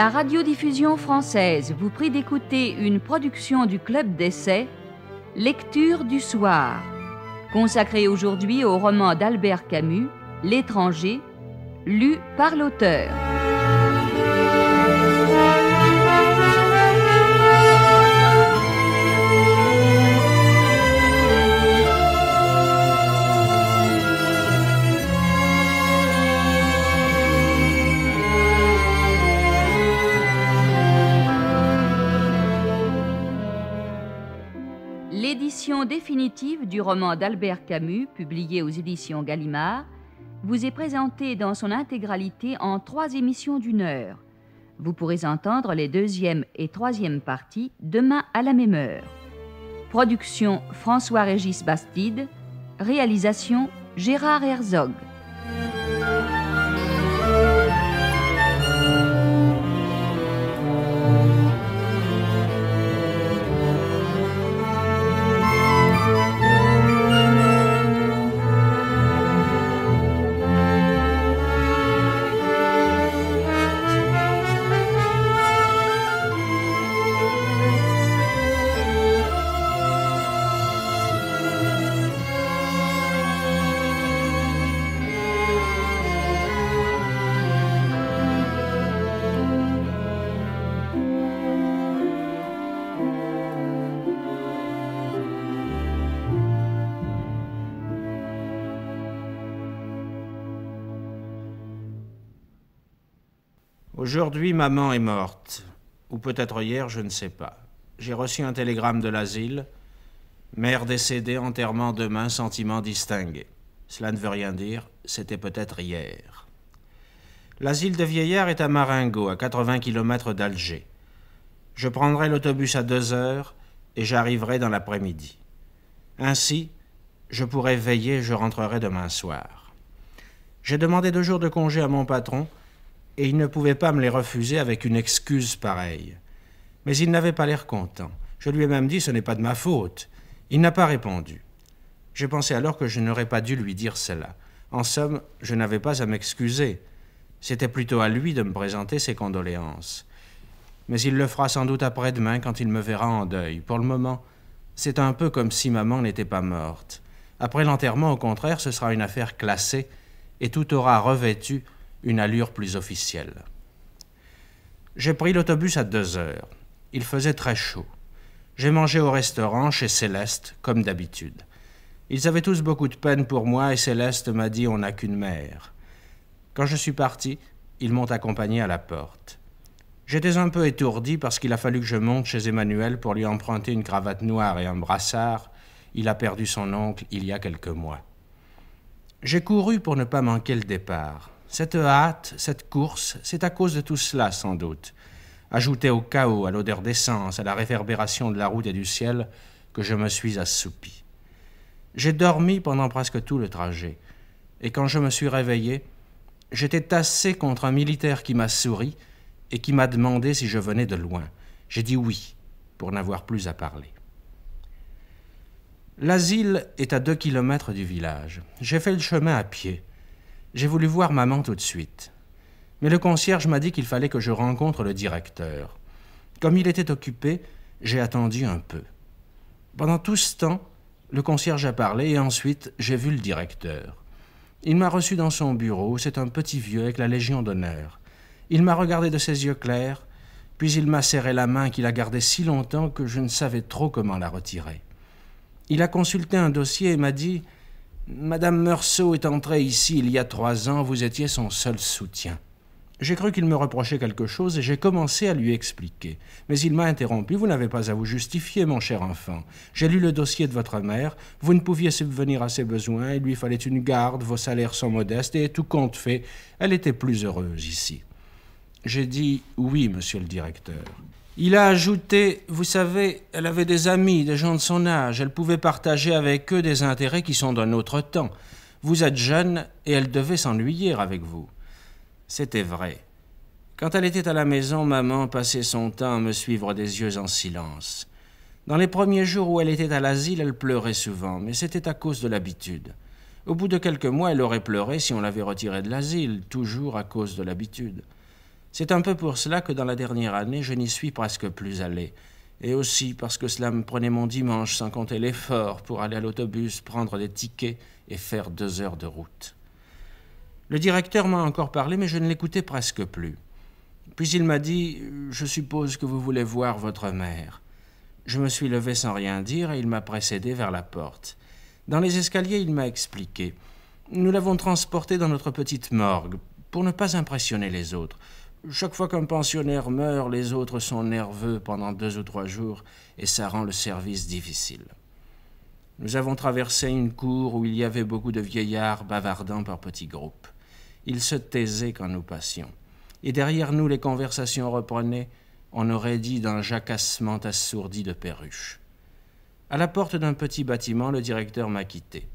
La radiodiffusion française vous prie d'écouter une production du Club d'essai, Lecture du soir, consacrée aujourd'hui au roman d'Albert Camus, L'étranger, lu par l'auteur. définitive du roman d'Albert Camus, publié aux éditions Gallimard, vous est présentée dans son intégralité en trois émissions d'une heure. Vous pourrez entendre les deuxième et troisième parties demain à la même heure. Production François-Régis Bastide. Réalisation Gérard Herzog. Aujourd'hui, maman est morte. Ou peut-être hier, je ne sais pas. J'ai reçu un télégramme de l'asile. Mère décédée, enterrement demain, sentiment distingué. Cela ne veut rien dire, c'était peut-être hier. L'asile de vieillard est à Marengo, à 80 km d'Alger. Je prendrai l'autobus à deux heures et j'arriverai dans l'après-midi. Ainsi, je pourrai veiller, je rentrerai demain soir. J'ai demandé deux jours de congé à mon patron et il ne pouvait pas me les refuser avec une excuse pareille. Mais il n'avait pas l'air content. Je lui ai même dit ce n'est pas de ma faute. Il n'a pas répondu. Je pensais alors que je n'aurais pas dû lui dire cela. En somme, je n'avais pas à m'excuser. C'était plutôt à lui de me présenter ses condoléances. Mais il le fera sans doute après-demain quand il me verra en deuil. Pour le moment, c'est un peu comme si maman n'était pas morte. Après l'enterrement, au contraire, ce sera une affaire classée et tout aura revêtu une allure plus officielle. J'ai pris l'autobus à deux heures. Il faisait très chaud. J'ai mangé au restaurant chez Céleste, comme d'habitude. Ils avaient tous beaucoup de peine pour moi et Céleste m'a dit On n'a qu'une mère. Quand je suis parti, ils m'ont accompagné à la porte. J'étais un peu étourdi parce qu'il a fallu que je monte chez Emmanuel pour lui emprunter une cravate noire et un brassard. Il a perdu son oncle il y a quelques mois. J'ai couru pour ne pas manquer le départ. Cette hâte, cette course, c'est à cause de tout cela sans doute, ajouté au chaos, à l'odeur d'essence, à la réverbération de la route et du ciel, que je me suis assoupi. J'ai dormi pendant presque tout le trajet, et quand je me suis réveillé, j'étais tassé contre un militaire qui m'a souri et qui m'a demandé si je venais de loin. J'ai dit oui, pour n'avoir plus à parler. L'asile est à deux kilomètres du village. J'ai fait le chemin à pied. J'ai voulu voir maman tout de suite. Mais le concierge m'a dit qu'il fallait que je rencontre le directeur. Comme il était occupé, j'ai attendu un peu. Pendant tout ce temps, le concierge a parlé et ensuite j'ai vu le directeur. Il m'a reçu dans son bureau, c'est un petit vieux avec la Légion d'honneur. Il m'a regardé de ses yeux clairs, puis il m'a serré la main qu'il a gardée si longtemps que je ne savais trop comment la retirer. Il a consulté un dossier et m'a dit Madame Meursault est entrée ici il y a trois ans, vous étiez son seul soutien. J'ai cru qu'il me reprochait quelque chose et j'ai commencé à lui expliquer. Mais il m'a interrompu. Vous n'avez pas à vous justifier, mon cher enfant. J'ai lu le dossier de votre mère. Vous ne pouviez subvenir à ses besoins. Il lui fallait une garde. Vos salaires sont modestes et tout compte fait, elle était plus heureuse ici. J'ai dit oui, monsieur le directeur. Il a ajouté, vous savez, elle avait des amis, des gens de son âge, elle pouvait partager avec eux des intérêts qui sont d'un autre temps. Vous êtes jeune et elle devait s'ennuyer avec vous. C'était vrai. Quand elle était à la maison, maman passait son temps à me suivre des yeux en silence. Dans les premiers jours où elle était à l'asile, elle pleurait souvent, mais c'était à cause de l'habitude. Au bout de quelques mois, elle aurait pleuré si on l'avait retirée de l'asile, toujours à cause de l'habitude. C'est un peu pour cela que dans la dernière année, je n'y suis presque plus allé. Et aussi parce que cela me prenait mon dimanche sans compter l'effort pour aller à l'autobus, prendre des tickets et faire deux heures de route. Le directeur m'a encore parlé, mais je ne l'écoutais presque plus. Puis il m'a dit Je suppose que vous voulez voir votre mère. Je me suis levé sans rien dire et il m'a précédé vers la porte. Dans les escaliers, il m'a expliqué. Nous l'avons transportée dans notre petite morgue, pour ne pas impressionner les autres. Chaque fois qu'un pensionnaire meurt, les autres sont nerveux pendant deux ou trois jours et ça rend le service difficile. Nous avons traversé une cour où il y avait beaucoup de vieillards bavardant par petits groupes. Ils se taisaient quand nous passions. Et derrière nous, les conversations reprenaient, on aurait dit d'un jacassement assourdi de perruches. À la porte d'un petit bâtiment, le directeur m'a quitté.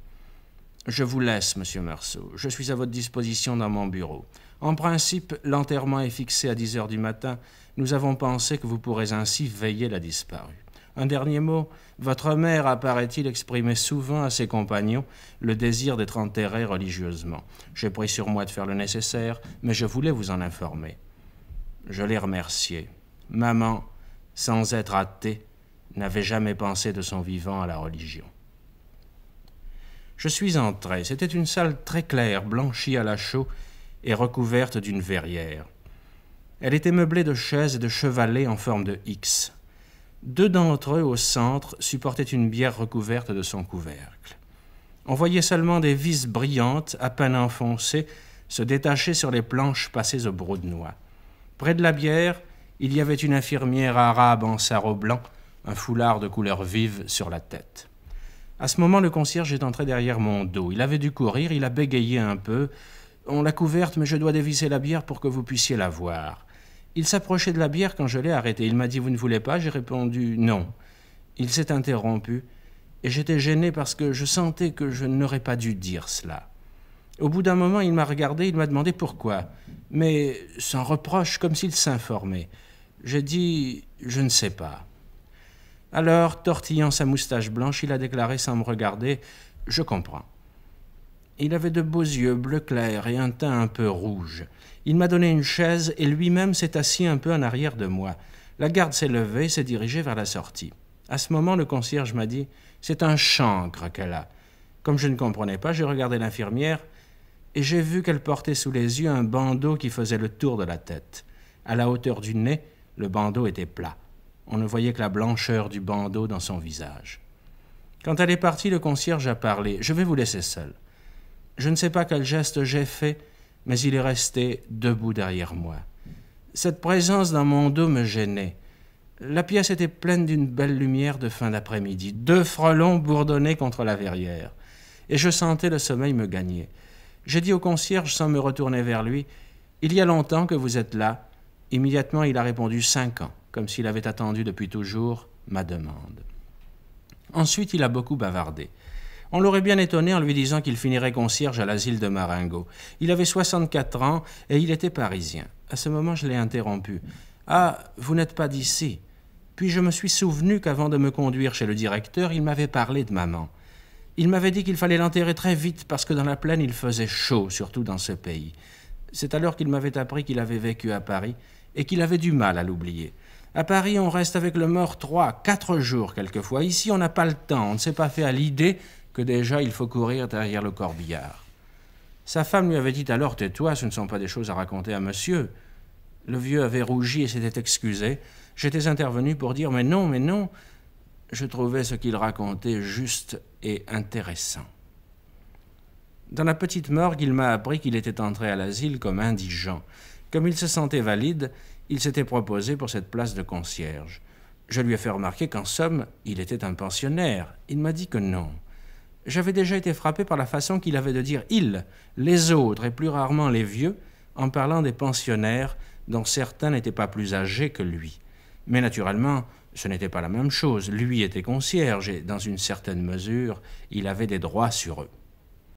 Je vous laisse, monsieur Meursault. Je suis à votre disposition dans mon bureau. En principe, l'enterrement est fixé à 10 heures du matin. Nous avons pensé que vous pourrez ainsi veiller la disparue. Un dernier mot. Votre mère, apparaît-il, exprimait souvent à ses compagnons le désir d'être enterrée religieusement. J'ai pris sur moi de faire le nécessaire, mais je voulais vous en informer. Je l'ai remercié. Maman, sans être athée, n'avait jamais pensé de son vivant à la religion. Je suis entré. C'était une salle très claire, blanchie à la chaux et recouverte d'une verrière. Elle était meublée de chaises et de chevalets en forme de X. Deux d'entre eux, au centre, supportaient une bière recouverte de son couvercle. On voyait seulement des vis brillantes, à peine enfoncées, se détacher sur les planches passées au noix. Près de la bière, il y avait une infirmière arabe en sarrau blanc, un foulard de couleur vive sur la tête. À ce moment, le concierge est entré derrière mon dos. Il avait dû courir, il a bégayé un peu. On l'a couverte, mais je dois dévisser la bière pour que vous puissiez la voir. Il s'approchait de la bière quand je l'ai arrêté. Il m'a dit Vous ne voulez pas J'ai répondu Non. Il s'est interrompu, et j'étais gêné parce que je sentais que je n'aurais pas dû dire cela. Au bout d'un moment, il m'a regardé, il m'a demandé pourquoi, mais sans reproche, comme s'il s'informait. J'ai dit Je ne sais pas. Alors, tortillant sa moustache blanche, il a déclaré sans me regarder Je comprends. Il avait de beaux yeux bleu clair et un teint un peu rouge. Il m'a donné une chaise et lui-même s'est assis un peu en arrière de moi. La garde s'est levée, et s'est dirigée vers la sortie. À ce moment, le concierge m'a dit C'est un chancre qu'elle a. Comme je ne comprenais pas, j'ai regardé l'infirmière et j'ai vu qu'elle portait sous les yeux un bandeau qui faisait le tour de la tête. À la hauteur du nez, le bandeau était plat. On ne voyait que la blancheur du bandeau dans son visage. Quand elle est partie, le concierge a parlé. Je vais vous laisser seul. Je ne sais pas quel geste j'ai fait, mais il est resté debout derrière moi. Cette présence dans mon dos me gênait. La pièce était pleine d'une belle lumière de fin d'après-midi. Deux frelons bourdonnaient contre la verrière. Et je sentais le sommeil me gagner. J'ai dit au concierge sans me retourner vers lui Il y a longtemps que vous êtes là. Immédiatement, il a répondu Cinq ans comme s'il avait attendu depuis toujours ma demande. Ensuite, il a beaucoup bavardé. On l'aurait bien étonné en lui disant qu'il finirait concierge à l'asile de Marengo. Il avait 64 ans et il était parisien. À ce moment, je l'ai interrompu. Ah, vous n'êtes pas d'ici. Puis je me suis souvenu qu'avant de me conduire chez le directeur, il m'avait parlé de maman. Il m'avait dit qu'il fallait l'enterrer très vite parce que dans la plaine il faisait chaud, surtout dans ce pays. C'est alors qu'il m'avait appris qu'il avait vécu à Paris et qu'il avait du mal à l'oublier. À Paris, on reste avec le mort trois, quatre jours quelquefois. Ici, on n'a pas le temps, on ne s'est pas fait à l'idée que déjà il faut courir derrière le corbillard. Sa femme lui avait dit alors Tais-toi, ce ne sont pas des choses à raconter à monsieur. Le vieux avait rougi et s'était excusé. J'étais intervenu pour dire Mais non, mais non. Je trouvais ce qu'il racontait juste et intéressant. Dans la petite morgue, il m'a appris qu'il était entré à l'asile comme indigent. Comme il se sentait valide, il s'était proposé pour cette place de concierge. Je lui ai fait remarquer qu'en somme, il était un pensionnaire. Il m'a dit que non. J'avais déjà été frappé par la façon qu'il avait de dire il, les autres et plus rarement les vieux, en parlant des pensionnaires dont certains n'étaient pas plus âgés que lui. Mais naturellement, ce n'était pas la même chose. Lui était concierge et, dans une certaine mesure, il avait des droits sur eux.